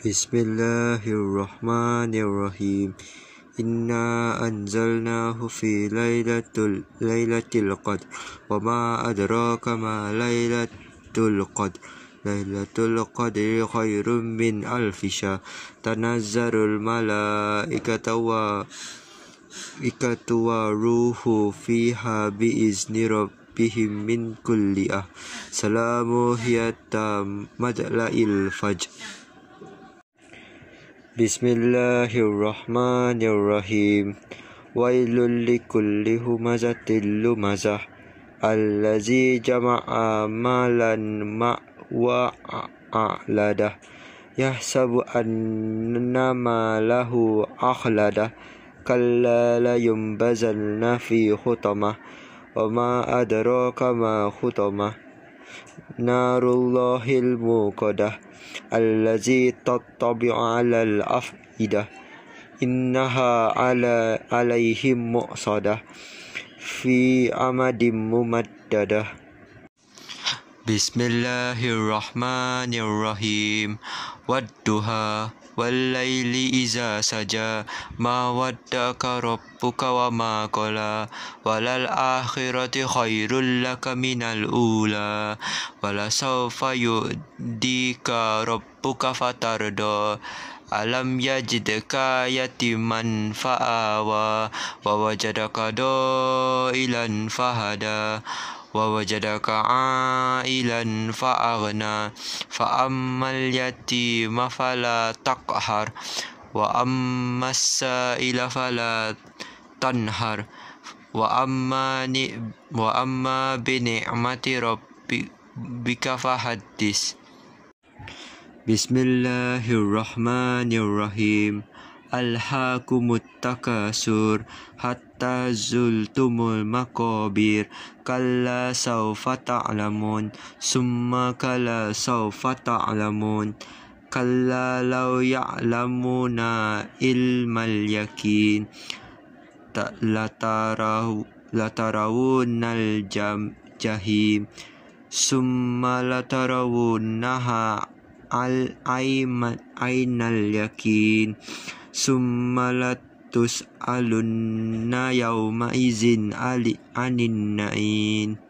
بسم الله الرحمن الرحيم إنا أنزلناه في ليلة ليلة القدر وما أدراك ما ليلة القدر ليلة القدر خير من ألف شهر تنزل الملائكة و إكة وروح فيها بإذن ربهم من كل أهل سلام هي تمدلأ الفجر بسم الله الرحمن الرحيم ويل لكل همزة لمزة الذي جمع مالا ما وأعلده يحسب أن ماله أخلده كلا لينبذن في خطمة وما أدراك ما خطمة نار الله الموقدة الذي تطبع على الأفئدة إنها على عليهم مؤصدة في أمد ممددة بسم الله الرحمن الرحيم والدهى Wallayli iza saja ma waddaka rabbuka wa ma qala walal akhirati khairul laka minal ula wala sawfa yudika rabbuka fatardo Alam yajidka yatiman fa'awa Wa wajadaka do'ilan fahada ووجدك عائلا فأغنى فأما اليتيم فلا تقهر وأما السائل فلا تنهر وأما, وأما بنعمة ربك فحدث بسم الله الرحمن الرحيم ألهاكم التكاثر حتى زلتم المقابر كلا سوف تعلمون ثم كلا سوف تعلمون كلا لو يعلمون علم اليقين لترون الجحيم ثم لترونها عين اليقين summalatus alunna yauma izin ali anin nain